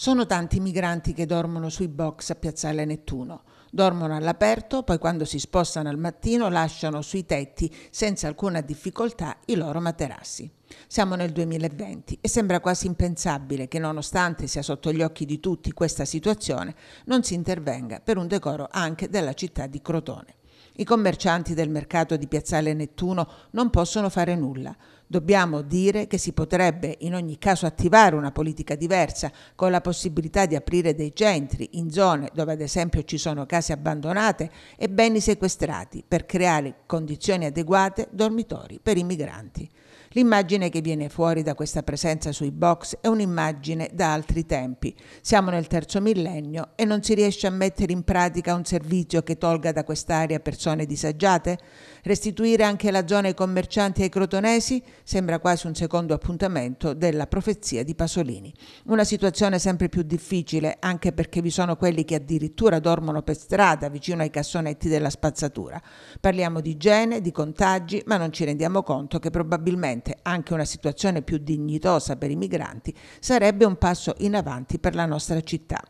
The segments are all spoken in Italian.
Sono tanti i migranti che dormono sui box a Piazzale Nettuno. Dormono all'aperto, poi quando si spostano al mattino lasciano sui tetti senza alcuna difficoltà i loro materassi. Siamo nel 2020 e sembra quasi impensabile che nonostante sia sotto gli occhi di tutti questa situazione, non si intervenga per un decoro anche della città di Crotone. I commercianti del mercato di Piazzale Nettuno non possono fare nulla. Dobbiamo dire che si potrebbe in ogni caso attivare una politica diversa, con la possibilità di aprire dei centri in zone dove ad esempio ci sono case abbandonate e beni sequestrati, per creare condizioni adeguate, dormitori per i migranti. L'immagine che viene fuori da questa presenza sui box è un'immagine da altri tempi. Siamo nel terzo millennio e non si riesce a mettere in pratica un servizio che tolga da quest'area persone disagiate? Restituire anche la zona ai commercianti e ai crotonesi? sembra quasi un secondo appuntamento della profezia di Pasolini. Una situazione sempre più difficile anche perché vi sono quelli che addirittura dormono per strada vicino ai cassonetti della spazzatura. Parliamo di igiene, di contagi, ma non ci rendiamo conto che probabilmente anche una situazione più dignitosa per i migranti sarebbe un passo in avanti per la nostra città.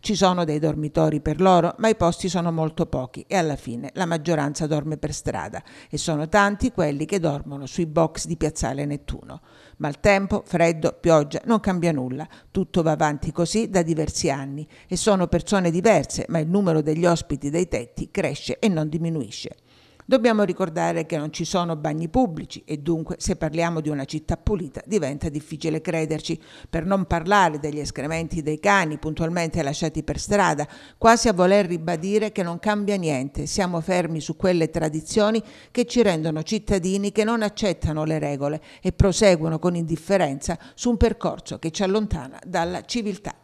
Ci sono dei dormitori per loro, ma i posti sono molto pochi e alla fine la maggioranza dorme per strada e sono tanti quelli che dormono sui box di Piazzale Nettuno. Maltempo, freddo, pioggia, non cambia nulla. Tutto va avanti così da diversi anni e sono persone diverse, ma il numero degli ospiti dei tetti cresce e non diminuisce. Dobbiamo ricordare che non ci sono bagni pubblici e dunque se parliamo di una città pulita diventa difficile crederci, per non parlare degli escrementi dei cani puntualmente lasciati per strada, quasi a voler ribadire che non cambia niente, siamo fermi su quelle tradizioni che ci rendono cittadini che non accettano le regole e proseguono con indifferenza su un percorso che ci allontana dalla civiltà.